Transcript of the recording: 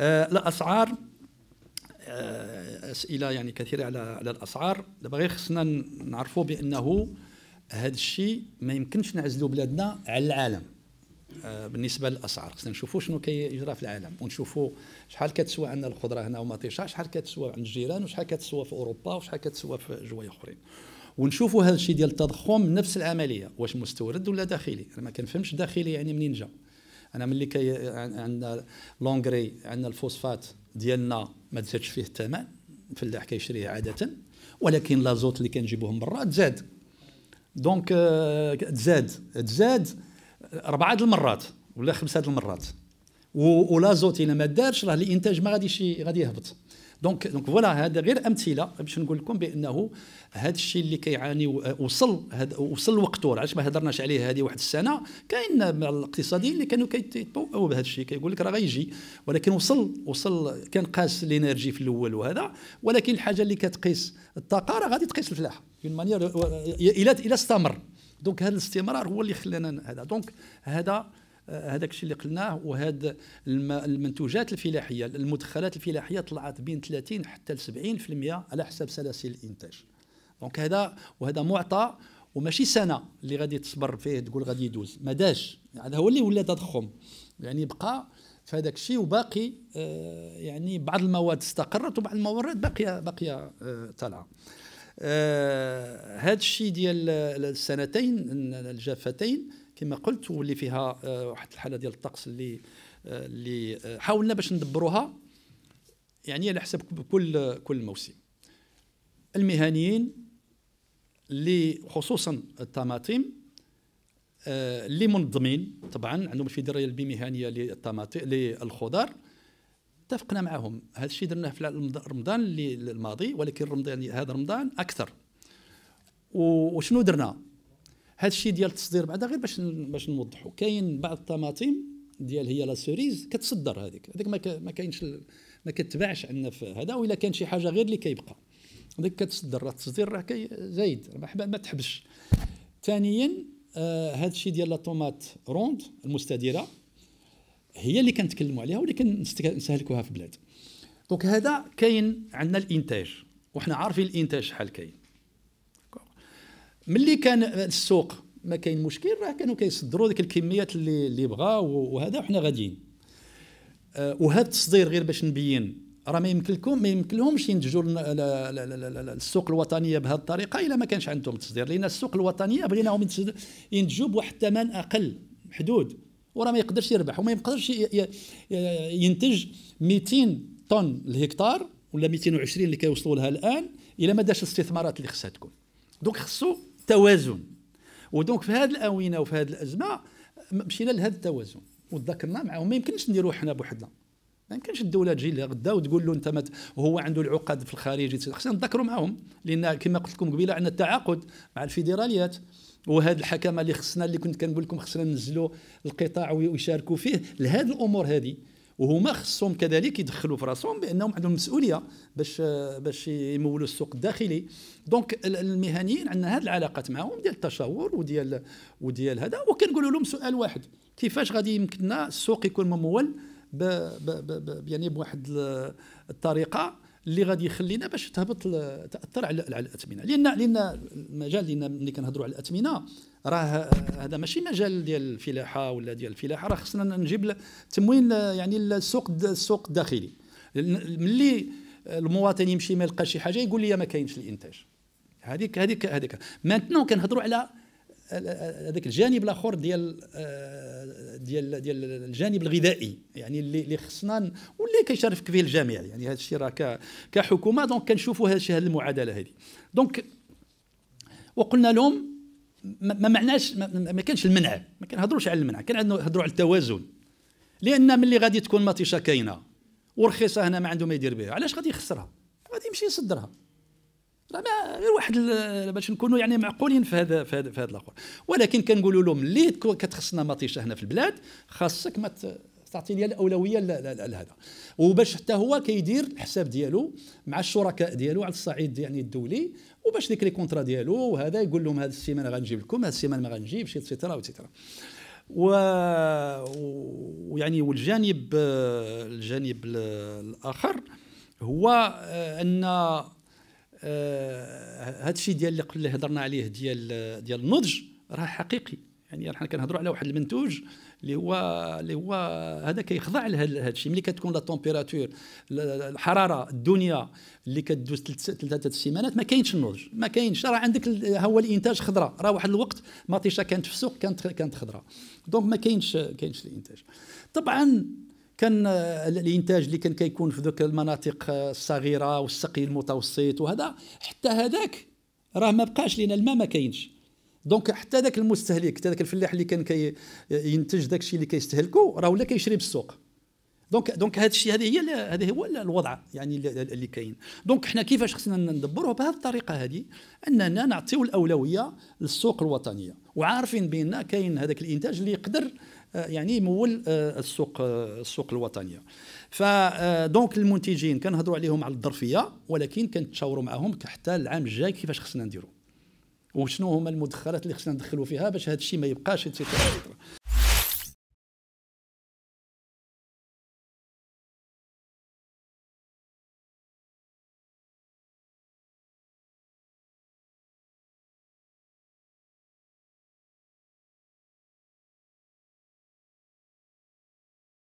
الاسعار آه، آه، اسئله يعني كثيره على على الاسعار دابا غير خصنا نعرفوا بانه هذا الشيء ما يمكنش نعزلوا بلادنا على العالم آه، بالنسبه للاسعار خصنا نشوفوا شنو كيجرى في العالم ونشوفوا شحال كتسوى عندنا الخضره هنا ومطيشه شحال كتسوى عند الجيران وشحال كتسوى في اوروبا وشحال كتسوى في جوايع اخرين ونشوفوا هذا الشيء ديال التضخم نفس العمليه واش مستورد ولا داخلي انا ما كنفهمش داخلي يعني منين جا انا ملي كي عندنا لونغري عندنا الفوسفات ديالنا ما تزادش فيه الثمن الفلاح كيشريه عاده ولكن لازوت اللي كنجيبوه من برا تزاد دونك euh، تزاد تزاد اربعه المرات ولا خمسه المرات ولازوت الا ما دارش راه الانتاج ما غاديش غادي يهبط دونك دونك فوالا هذا غير امثله باش نقول لكم بانه هذا الشيء اللي كيعاني وصل هاد وصل وقته علاش ما هضرناش عليه هذه واحد السنه كاين الاقتصاديين اللي كانوا كيتبوؤوا بهذا الشيء كيقول لك راه غيجي ولكن وصل وصل كان قاس الانرجي في الاول وهذا ولكن الحاجه اللي كتقيس الطاقه راه غادي تقيس الفلاحه دون مانيير الى الى استمر دونك هذا الاستمرار هو اللي خلانا هذا دونك هذا آه، هذاك الشيء اللي قلناه وهاد المنتوجات الفلاحيه المدخلات الفلاحيه طلعت بين 30 حتى ل 70% على حساب سلاسل الانتاج دونك هذا وهذا معطى وماشي سنه اللي غادي تصبر فيه تقول غادي يدوز ما داش هذا يعني هو اللي ولا تضخم يعني بقى في هذاك الشيء وباقي آه، يعني بعض المواد استقرت وبعض الموارد باقيه باقيه آه، طالعه هذا الشيء ديال السنتين الجافتين كما قلت واللي فيها آه، واحد الحاله ديال الطقس اللي آه، اللي آه، حاولنا باش ندبروها يعني على حسب كل كل موسم المهنيين اللي خصوصا الطماطم اللي منظمين طبعا عندهم الفيدراليه المهنيه للطماطم للخضار اتفقنا معهم هذا الشيء درناه في رمضان الماضي ولكن رمضان هذا رمضان اكثر وشنو درنا هذا الشيء ديال التصدير بعدا غير باش باش نوضحوا كاين بعض الطماطم ديال هي لا سوريز كتصدر هذيك هذيك ما كاينش ما كتباعش عندنا في هذا والا كان شي حاجه غير اللي كيبقى هذيك كتصدر راه التصدير راه زايد ما تحبش ثانيا هذا آه، الشيء ديال لا طوماط روند المستديره هي اللي كنتكلموا عليها واللي كنستهلكوها في البلاد دونك هذا كاين عندنا الانتاج وحنا عارفين الانتاج شحال كاين ملي كان السوق ما كاين مشكل راه كانوا كيصدروا ديك الكميات اللي اللي بغاو وهذا وحنا غاديين آه، وهذا التصدير غير باش نبين راه ما يمكن لكم ما يمكن لهمش ينتجوا السوق الوطنيه بهذه الطريقه الا ما كانش عندهم تصدير لان السوق الوطنيه بغيناهم ينتجوا بواحد الثمن اقل محدود وراه ما يقدرش يربح وما يقدرش ينتج 200 طن الهكتار ولا 220 اللي كيوصلوا لها الان الا ما داش الاستثمارات اللي خصها تكون دونك خصو التوازن ودونك في هذه الاونه وفي هذه الازمه مشينا لهذا التوازن وتذكرنا معهم ما يمكنش نديروا حنا بوحدنا ما يمكنش الدوله تجي غدا وتقول له انت مت وهو عنده العقد في الخارج خصنا نتذكروا معهم لان كما قلت لكم قبيله عندنا التعاقد مع الفيدراليات وهذه الحكمه اللي خصنا اللي كنت كنقول لكم خصنا ننزلوا القطاع ويشاركوا فيه لهذه الامور هذه وهما خصهم كذلك يدخلوا في راسهم بانهم عندهم مسؤوليه باش باش يمولوا السوق الداخلي دونك المهنيين عندنا هذه العلاقات معاهم ديال التشاور وديال وديال هذا وكنقولوا لهم سؤال واحد كيفاش غادي يمكننا السوق يكون ممول ب ب ب ب يعني بواحد الطريقه اللي غادي يخلينا باش تهبط تاثر على على الاثمنه لان لان المجال اللي ملي كنهضروا على الاثمنه راه هذا ماشي مجال ديال الفلاحه ولا ديال الفلاحه راه خصنا نجيب تمويل يعني السوق السوق الداخلي ملي المواطن يمشي ما يلقى شي حاجه يقول لي ما كاينش الانتاج هذيك هذيك هذيك مانتنون كنهضروا على هذاك الجانب الاخر ديال آه، ديال ديال الجانب الغذائي يعني اللي اللي خصنا اللي كيشارك فيه الجميع يعني هذا الشيء راه كحكومه دونك كنشوفوا هذا الشيء هذه المعادله هذه دونك وقلنا لهم ما معناش ما, كانش المنع ما كنهضروش على المنع كنهضروا على التوازن لان ملي غادي تكون مطيشه كاينه ورخيصه هنا ما عنده ما يدير بها علاش غادي يخسرها غادي يمشي يصدرها راه ما غير واحد باش نكونوا يعني معقولين في هذا في هذا في هذا الاخر ولكن كنقولوا لهم اللي كتخصنا مطيشه هنا في البلاد خاصك ما تعطيني الاولويه لهذا وباش حتى هو كيدير الحساب ديالو مع الشركاء ديالو على الصعيد يعني الدولي وباش ديك لي كونترا ديالو وهذا يقول لهم هذه السيمانه غنجيب لكم هذه السيمانه ما غنجيبش اتسيتيرا واتسيتيرا و... ويعني والجانب الجانب الاخر هو آه، ان هذا آه، الشيء ديال اللي هضرنا عليه ديال ديال النضج راه حقيقي يعني حنا كنهضروا على واحد المنتوج اللي هو اللي هو هذا كيخضع لهذا الشيء ملي كتكون لا تومبيراتور الحراره الدنيا اللي كدوز ثلاثه السيمانات ما كاينش النضج ما كاينش راه عندك ها هو الانتاج خضراء راه واحد الوقت مطيشه كانت في السوق كانت كانت خضراء دونك ما كاينش كاينش الانتاج طبعا كان الانتاج اللي كان كيكون في ذوك المناطق الصغيره والسقي المتوسط وهذا حتى هذاك راه ما بقاش لان الماء ما كاينش دونك حتى ذاك المستهلك حتى ذاك الفلاح اللي كان كي ينتج ذاك الشيء اللي كيستهلكو راه ولا كيشري بالسوق دونك دونك هذا الشيء هذه هي هذا هو الوضع يعني اللي كاين دونك حنا كيفاش خصنا ندبروه بهذه الطريقه هذه اننا نعطيو الاولويه للسوق الوطنيه وعارفين بان كاين هذاك الانتاج اللي يقدر آه، يعني يمول آه، السوق آه، السوق الوطنيه فدونك المنتجين كنهضروا عليهم على الظرفيه ولكن كنتشاوروا معاهم حتى العام الجاي كيفاش خصنا نديروا وشنو هما المدخلات اللي خصنا ندخلوا فيها باش هذا الشيء ما يبقاش يتكرر